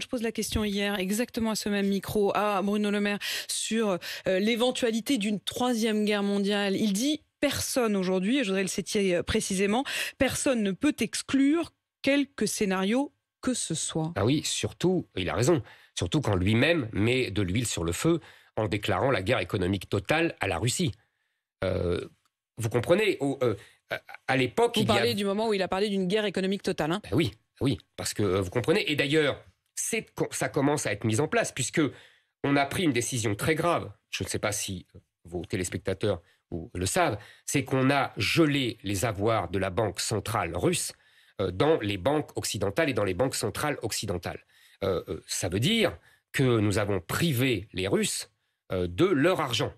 je pose la question hier, exactement à ce même micro, à Bruno Le Maire, sur euh, l'éventualité d'une troisième guerre mondiale, il dit personne aujourd'hui, et je voudrais le citer euh, précisément, personne ne peut exclure quelque scénario que ce soit. Ah oui, surtout, il a raison, surtout quand lui-même met de l'huile sur le feu en déclarant la guerre économique totale à la Russie. Euh, vous comprenez à l'époque. Vous parlez du moment où il a parlé d'une guerre économique totale. Hein. Ben oui, ben oui, parce que vous comprenez. Et d'ailleurs, ça commence à être mis en place, puisque on a pris une décision très grave. Je ne sais pas si euh, vos téléspectateurs euh, le savent, c'est qu'on a gelé les avoirs de la banque centrale russe euh, dans les banques occidentales et dans les banques centrales occidentales. ça veut dire que nous avons privé les Russes de leur argent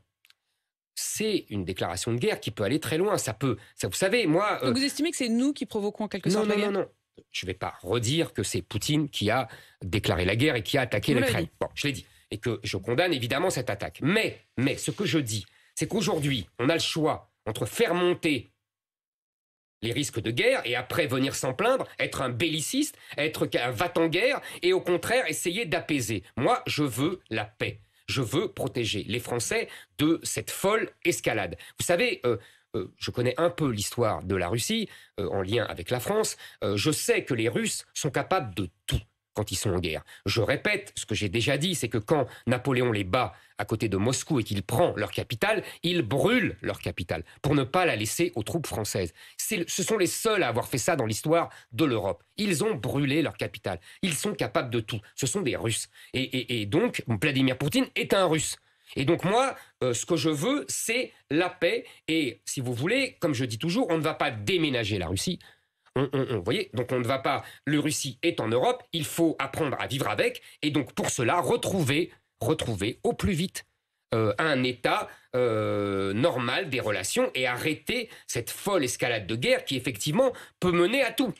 c'est une déclaration de guerre qui peut aller très loin. Ça peut, ça, vous savez, moi. vous estimez que c'est nous qui provoquons quelque sorte non, la guerre Non, non, je ne vais pas redire que c'est Poutine qui a déclaré la guerre et qui a attaqué l'Ukraine. Bon, je l'ai dit. Et que je condamne évidemment cette attaque. Mais, mais, ce que je dis, c'est qu'aujourd'hui, on a le choix entre faire monter les risques de guerre et après venir s'en plaindre, être un belliciste, être un va-t-en-guerre et au contraire essayer d'apaiser. Moi, je veux la paix je veux protéger les Français de cette folle escalade. Vous savez, euh, euh, je connais un peu l'histoire de la Russie euh, en lien avec la France. je sais que les Russes sont capables de tout quand ils sont en guerre. Je répète ce que j'ai déjà dit, c'est que quand Napoléon les bat à côté de Moscou et qu'il prend leur capitale, il brûle leur capitale pour ne pas la laisser aux troupes françaises. Ce sont les seuls à avoir fait ça dans l'histoire de l'Europe. Ils ont brûlé leur capitale. Ils sont capables de tout. Ce sont des Russes. Et, donc, Vladimir Poutine est un Russe. Et donc moi, euh, ce que je veux, c'est la paix. Et si vous voulez, comme je dis toujours, on ne va pas déménager la Russie, Hum, hum, hum. vous voyez, donc on ne va pas. Le Russie est en Europe, il faut apprendre à vivre avec, et donc pour cela retrouver, retrouver au plus vite euh, un état euh, normal des relations et arrêter cette folle escalade de guerre qui effectivement peut mener à tout.